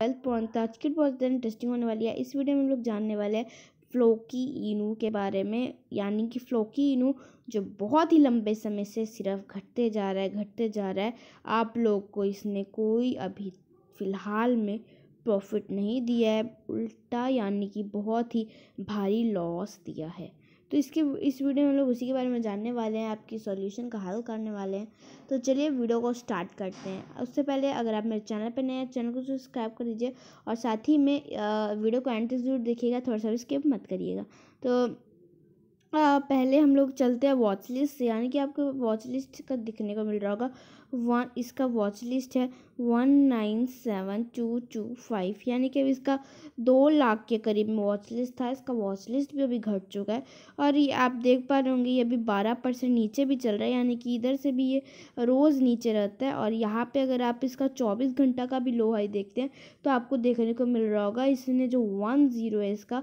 twelfth point था आज की बहुत ज़्यादा इंटरेस्टिंग होने वाली है इस वीडियो में हम लोग जानने वाले हैं फ्लोकी इनू के बारे में यानी कि फ्लोकी इनू जो बहुत ही लंबे समय से सिर्फ घटते जा रहा है घटते जा रहा है आप लोग को इसने कोई अभी फ़िलहाल में प्रॉफिट नहीं दिया है उल्टा यानी कि बहुत ही भारी लॉस दिया है तो इसके इस वीडियो में हम लोग उसी के बारे में जानने वाले हैं आपकी सॉल्यूशन का हल करने वाले हैं तो चलिए वीडियो को स्टार्ट करते हैं उससे पहले अगर आप मेरे चैनल पर नए हैं चैनल को सब्सक्राइब कर दीजिए और साथ ही में वीडियो को एंड तक जरूर देखिएगा थोड़ा सा स्किप मत करिएगा तो आ, पहले हम लोग चलते हैं वॉच लिस्ट यानी कि आपको वॉच लिस्ट का दिखने को मिल रहा होगा वन इसका वॉच लिस्ट है one nine seven two two five यानी कि अभी इसका दो लाख के करीब में वॉच लिस्ट था इसका वॉच लिस्ट भी अभी घट चुका है और ये आप देख पा रहे होंगे ये अभी बारह परसेंट नीचे भी चल रहा है यानी कि इधर से भी ये रोज़ नीचे रहता है और यहाँ पे अगर आप इसका चौबीस घंटा का भी लो हाई देखते हैं तो आपको देखने को मिल रहा होगा इसने जो वन ज़ीरो है इसका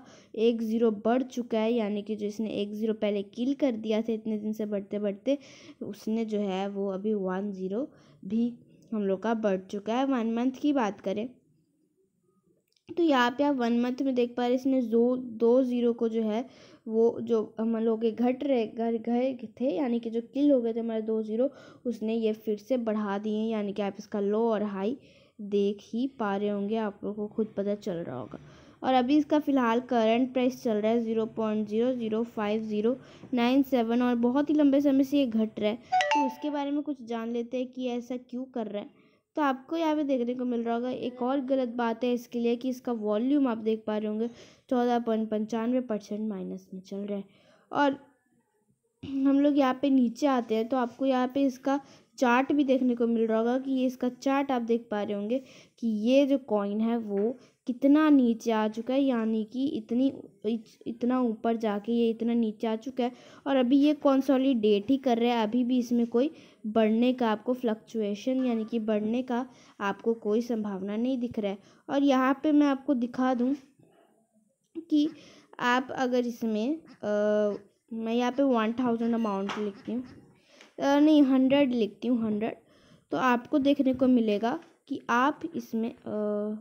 एक ज़ीरो बढ़ चुका है यानी कि जो इसने एक ज़ीरो पहले किल कर दिया था इतने दिन से बढ़ते बढ़ते उसने जो है वो अभी वन ज़ीरो भी हम लोग का बढ़ चुका है वन मंथ की बात करें तो यहाँ पे आप वन मंथ में देख पा रहे इसने जो दो ज़ीरो को जो है वो जो हम लोग के घट रहे घर गए थे यानी कि जो किल हो गए थे हमारे दो ज़ीरो उसने ये फिर से बढ़ा दिए यानी कि आप इसका लो और हाई देख ही पा रहे होंगे आप लोगों को खुद पता चल रहा होगा और अभी इसका फ़िलहाल करंट प्राइस चल रहा है zero point zero zero five zero nine seven और बहुत ही लंबे समय से ये घट रहा है तो उसके बारे में कुछ जान लेते हैं कि ऐसा क्यों कर रहा है तो आपको यहाँ पे देखने को मिल रहा होगा एक और गलत बात है इसके लिए कि इसका वॉल्यूम आप देख पा रहे होंगे चौदह पॉइंट पंचानवे परसेंट माइनस में चल रहा है और हम लोग यहाँ पे नीचे आते हैं तो आपको यहाँ पे इसका चार्ट भी देखने को मिल रहा होगा कि ये इसका चार्ट आप देख पा रहे होंगे कि ये जो कॉइन है वो कितना नीचे आ चुका है यानी कि इतनी इतना ऊपर जाके ये इतना नीचे आ चुका है और अभी ये कॉन्सोलीडेट ही कर रहा है अभी भी इसमें कोई बढ़ने का आपको फ्लक्चुएशन यानी कि बढ़ने का आपको कोई संभावना नहीं दिख रहा है और यहाँ पे मैं आपको दिखा दूँ कि आप अगर इसमें आ, मैं यहाँ पे वन थाउजेंड अमाउंट लिखती हूँ नहीं हंड्रेड लिखती हूँ हंड्रेड तो आपको देखने को मिलेगा कि आप इसमें आ,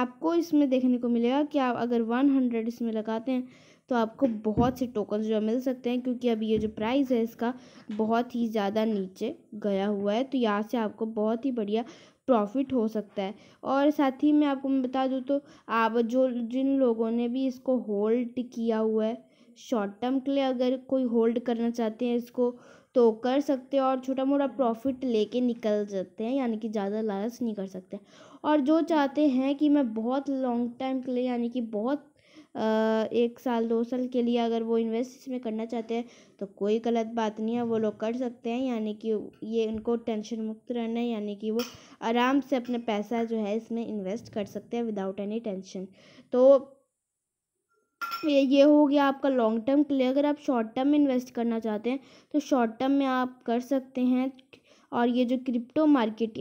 आपको इसमें देखने को मिलेगा कि आप अगर वन हंड्रेड इसमें लगाते हैं तो आपको बहुत से टोकन जो मिल सकते हैं क्योंकि अभी ये जो प्राइस है इसका बहुत ही ज़्यादा नीचे गया हुआ है तो यहाँ से आपको बहुत ही बढ़िया प्रॉफिट हो सकता है और साथ ही मैं आपको मैं बता दूँ तो आप जो जिन लोगों ने भी इसको होल्ड किया हुआ है शॉर्ट टर्म के लिए अगर कोई होल्ड करना चाहते हैं इसको तो कर सकते हैं और छोटा मोटा प्रॉफिट लेके निकल जाते हैं यानी कि ज़्यादा लालच नहीं कर सकते और जो चाहते हैं कि मैं बहुत लॉन्ग टाइम के लिए यानी कि बहुत एक साल दो साल के लिए अगर वो इन्वेस्ट इसमें करना चाहते हैं तो कोई गलत बात नहीं है वो लोग कर सकते हैं यानी कि ये उनको टेंशन मुक्त रहना है यानी कि वो आराम से अपना पैसा जो है इसमें इन्वेस्ट कर सकते हैं विदाउट एनी टेंशन तो तो ये ये हो गया आपका लॉन्ग टर्म के लिए अगर आप शॉर्ट टर्म में इन्वेस्ट करना चाहते हैं तो शॉर्ट टर्म में आप कर सकते हैं और ये जो क्रिप्टो मार्केट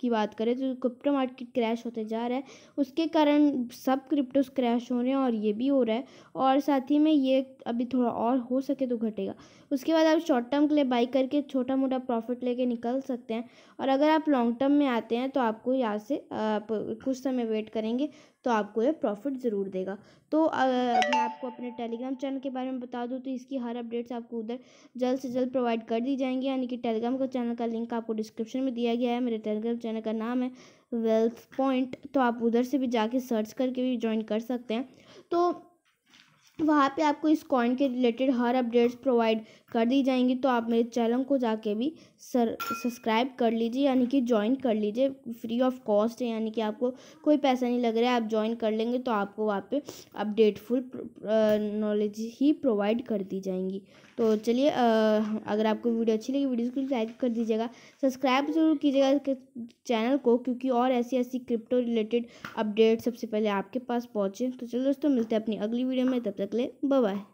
की बात करें तो क्रिप्टो मार्केट क्रैश होते जा रहा है उसके कारण सब क्रिप्टोस क्रैश हो रहे हैं और ये भी हो रहा है और साथ ही में ये अभी थोड़ा और हो सके तो घटेगा उसके बाद आप शॉर्ट टर्म के लिए बाई करके छोटा मोटा प्रॉफिट लेके निकल सकते हैं और अगर आप लॉन्ग टर्म में आते हैं तो आपको यहाँ से आप कुछ समय वेट करेंगे तो आपको ये प्रॉफिट ज़रूर देगा तो मैं आपको अपने टेलीग्राम चैनल के बारे में बता दूँ तो इसकी हर अपडेट्स आपको उधर जल्द से जल्द प्रोवाइड कर दी जाएंगी यानी कि टेलीग्राम का चैनल का लिंक आपको डिस्क्रिप्शन में दिया गया है मेरे टेलीग्राम चैनल का नाम है वेल्थ पॉइंट तो आप उधर से भी जाके सर्च करके भी ज्वाइन कर सकते हैं तो वहाँ पे आपको इस कॉइन के रिलेटेड हर अपडेट्स प्रोवाइड कर दी जाएंगी तो आप मेरे चैनल को जाके भी सर सब्सक्राइब कर लीजिए यानी कि ज्वाइन कर लीजिए फ्री ऑफ कॉस्ट है यानी कि आपको कोई पैसा नहीं लग रहा है आप ज्वाइन कर लेंगे तो आपको वहाँ पे अपडेटफुल नॉलेज ही प्रोवाइड कर दी जाएंगी तो चलिए अगर आपको वीडियो अच्छी लगी वीडियो को लाइक कर दीजिएगा सब्सक्राइब ज़रूर कीजिएगा चैनल को क्योंकि और ऐसी ऐसी क्रिप्टो रिलेटेड अपडेट सबसे पहले आपके पास पहुँचे तो चलो दोस्तों मिलते हैं अपनी अगली वीडियो में तब तक तकले बाय